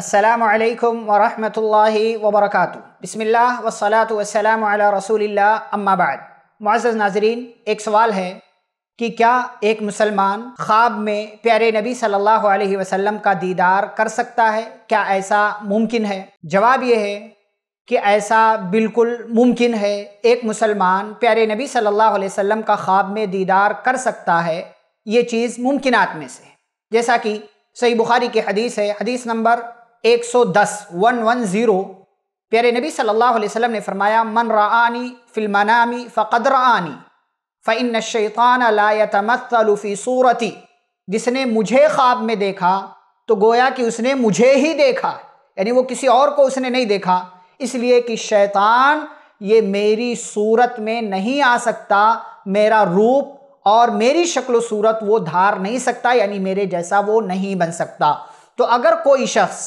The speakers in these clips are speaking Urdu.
السلام علیکم ورحمۃ اللہ وبرکاتہ بسم اللہ وسلاۃ وسلم علیہ رسول اللہ اما بعد معزز ناظرین ایک سوال ہے کہ کیا ایک مسلمان خواب میں پیارے نبی صلی اللہ علیہ وسلم کا دیدار کر سکتا ہے کیا ایسا ممکن ہے جواب یہ ہے کہ ایسا بالکل ممکن ہے ایک مسلمان پیارے نبی صلی اللہ علیہ وسلم کا خواب میں دیدار کر سکتا ہے یہ چیز ممکنات میں سے جیسا کہ صحیح بخاری کے حدیث ہے حدیث نمبر ایک سو دس ون ون زیرو پیارے نبی صلی اللہ علیہ وسلم نے فرمایا من فی المنامی فقد رعانی فإن الشیطان لا يتمثل فی صورتی جس نے مجھے خواب میں دیکھا تو گویا کہ اس نے مجھے ہی دیکھا یعنی وہ کسی اور کو اس نے نہیں دیکھا اس لیے کہ شیطان یہ میری صورت میں نہیں آ سکتا میرا روپ اور میری شکل و صورت وہ دھار نہیں سکتا یعنی میرے جیسا وہ نہیں بن سکتا تو اگر کوئی شخص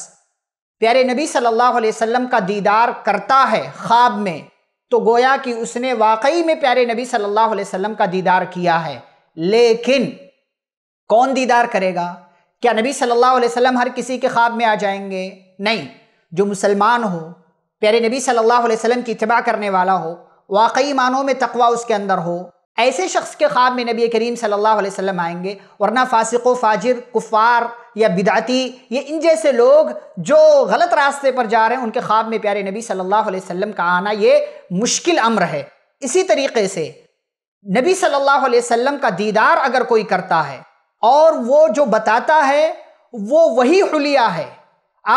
پیارے نبی صلی اللہ علیہ وسلم کا دیدار کرتا ہے خواب میں تو گویا کہ اس نے واقعی میں پیارے نبی صلی اللہ علیہ وسلم کا دیدار کیا ہے لیکن کون دیدار کرے گا کیا نبی صلی اللہ علیہ وسلم ہر کسی کے خواب میں آ جائیں گے نہیں جو مسلمان ہو پیارے نبی صلی اللہ علیہ وسلم کی اتباع کرنے والا ہو واقعی معنوں میں تقوی اس کے اندر ہو ایسے شخص کے خواب میں نبی کریم صلی اللہ علیہ وسلم آئیں گے ورنہ فاسق و فاجر کفار یا بدعتی یا ان جیسے لوگ جو غلط راستے پر جا رہے ہیں ان کے خواب میں پیارے نبی صلی اللہ علیہ وسلم کا آنا یہ مشکل امر ہے اسی طریقے سے نبی صلی اللہ علیہ وسلم کا دیدار اگر کوئی کرتا ہے اور وہ جو بتاتا ہے وہ وہی حلیہ ہے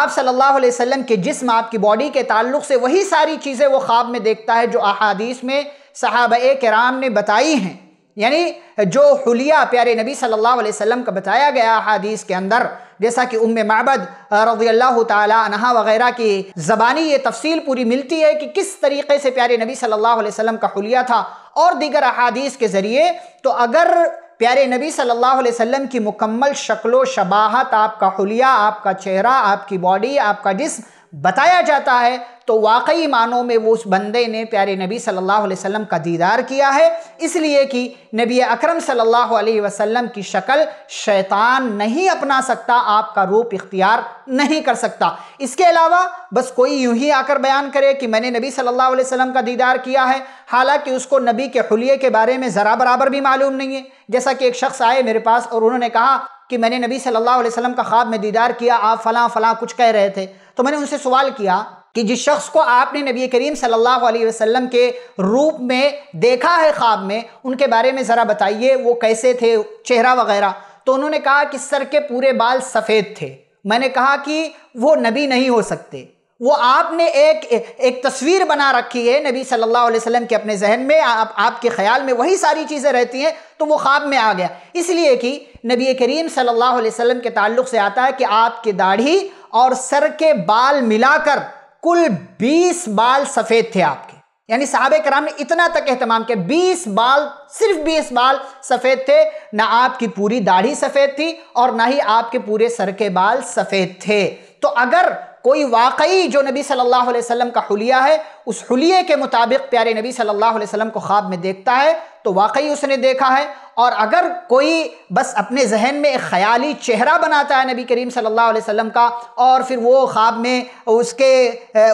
آپ صلی اللہ علیہ وسلم کے جسم آپ کی باڈی کے تعلق سے وہی ساری چیزیں وہ خواب میں دیکھتا ہے جو احادیث میں صحابہ کرام نے بتائی ہیں یعنی جو حلیہ پیارے نبی صلی اللہ علیہ وسلم کا بتایا گیا حدیث کے اندر جیسا کہ ام معبد رضی اللہ تعالی عنہ وغیرہ کی زبانی یہ تفصیل پوری ملتی ہے کہ کس طریقے سے پیارے نبی صلی اللہ علیہ وسلم کا حلیہ تھا اور دیگر احادیث کے ذریعے تو اگر پیارے نبی صلی اللہ علیہ وسلم کی مکمل شکل و شباہت آپ کا حلیہ آپ کا چہرہ آپ کی باڈی آپ کا جسم بتایا جاتا ہے تو واقعی معنوں میں وہ اس بندے نے پیارے نبی صلی اللہ علیہ وسلم کا دیدار کیا ہے اس لیے کہ نبی اکرم صلی اللہ علیہ وسلم کی شکل شیطان نہیں اپنا سکتا آپ کا روپ اختیار نہیں کر سکتا اس کے علاوہ بس کوئی یوں ہی آ کر بیان کرے کہ میں نے نبی صلی اللہ علیہ وسلم کا دیدار کیا ہے حالانکہ اس کو نبی کے حلیے کے بارے میں ذرا برابر بھی معلوم نہیں ہے جیسا کہ ایک شخص آئے میرے پاس اور انہوں نے کہا کہ میں نے نبی صلی اللہ علیہ وسلم کا خواب میں دیدار کیا آپ فلاں فلاں کچھ کہہ رہے تھے تو میں نے ان سے سوال کیا کہ جس شخص کو آپ نے نبی کریم صلی اللہ علیہ وسلم کے روپ میں دیکھا ہے خواب میں ان کے بارے میں ذرا بتائیے وہ کیسے تھے چہرہ وغیرہ تو انہوں نے کہا کہ سر کے پورے بال سفید تھے میں نے کہا کہ وہ نبی نہیں ہو سکتے وہ آپ نے ایک ایک تصویر بنا رکھی ہے نبی صلی اللہ علیہ وسلم کے اپنے ذہن میں آپ آپ کے خیال میں وہی ساری چیزیں رہتی ہیں تو وہ خواب میں آ گیا اس لیے کہ نبی کریم صلی اللہ علیہ وسلم کے تعلق سے آتا ہے کہ آپ کی داڑھی اور سر کے بال ملا کر کل بیس بال سفید تھے آپ کے یعنی صحابہ کرام نے اتنا تک اہتمام کیا بیس بال صرف بیس بال سفید تھے نہ آپ کی پوری داڑھی سفید تھی اور نہ ہی آپ کے پورے سر کے بال سفید تھے تو اگر کوئی واقعی جو نبی صلی اللہ علیہ وسلم کا حلیہ ہے اس حلیے کے مطابق پیارے نبی صلی اللہ علیہ وسلم کو خواب میں دیکھتا ہے تو واقعی اس نے دیکھا ہے اور اگر کوئی بس اپنے ذہن میں ایک خیالی چہرہ بناتا ہے نبی کریم صلی اللہ علیہ وسلم کا اور پھر وہ خواب میں اس کے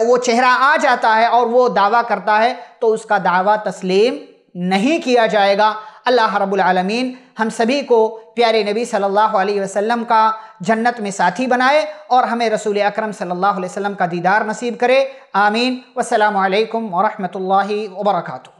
وہ چہرہ آ جاتا ہے اور وہ دعویٰ کرتا ہے تو اس کا دعویٰ تسلیم نہیں کیا جائے گا اللہ رب العالمین ہم سبھی کو پیارے نبی صلی اللہ علیہ وسلم کا جنت میں ساتھی بنائے اور ہمیں رسول اکرم صلی اللہ علیہ وسلم کا دیدار نصیب کرے آمین والسلام علیکم ورحمۃ اللہ وبرکاتہ